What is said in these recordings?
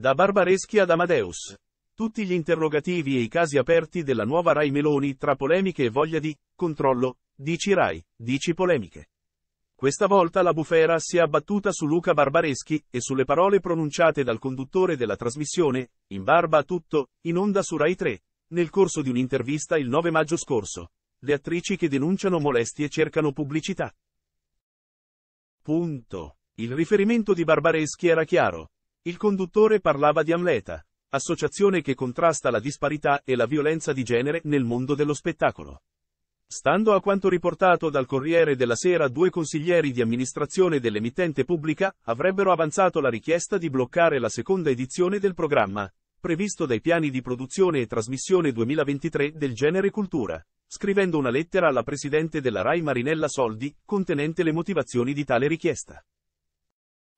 Da Barbareschi ad Amadeus. Tutti gli interrogativi e i casi aperti della nuova Rai Meloni tra polemiche e voglia di controllo, dici Rai, dici polemiche. Questa volta la bufera si è abbattuta su Luca Barbareschi e sulle parole pronunciate dal conduttore della trasmissione, in barba a tutto, in onda su Rai 3, nel corso di un'intervista il 9 maggio scorso. Le attrici che denunciano molestie cercano pubblicità. Punto. Il riferimento di Barbareschi era chiaro. Il conduttore parlava di Amleta, associazione che contrasta la disparità e la violenza di genere nel mondo dello spettacolo. Stando a quanto riportato dal Corriere della Sera, due consiglieri di amministrazione dell'emittente pubblica avrebbero avanzato la richiesta di bloccare la seconda edizione del programma, previsto dai piani di produzione e trasmissione 2023 del genere cultura, scrivendo una lettera alla presidente della RAI Marinella Soldi, contenente le motivazioni di tale richiesta.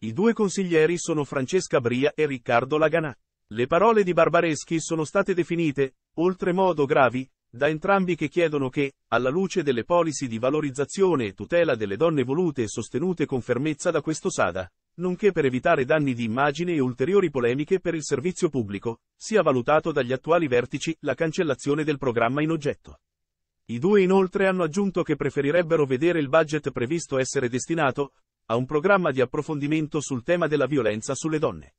I due consiglieri sono Francesca Bria e Riccardo Laganà. Le parole di Barbareschi sono state definite, oltremodo gravi, da entrambi che chiedono che, alla luce delle policy di valorizzazione e tutela delle donne volute e sostenute con fermezza da questo Sada, nonché per evitare danni di immagine e ulteriori polemiche per il servizio pubblico, sia valutato dagli attuali vertici la cancellazione del programma in oggetto. I due inoltre hanno aggiunto che preferirebbero vedere il budget previsto essere destinato, a un programma di approfondimento sul tema della violenza sulle donne.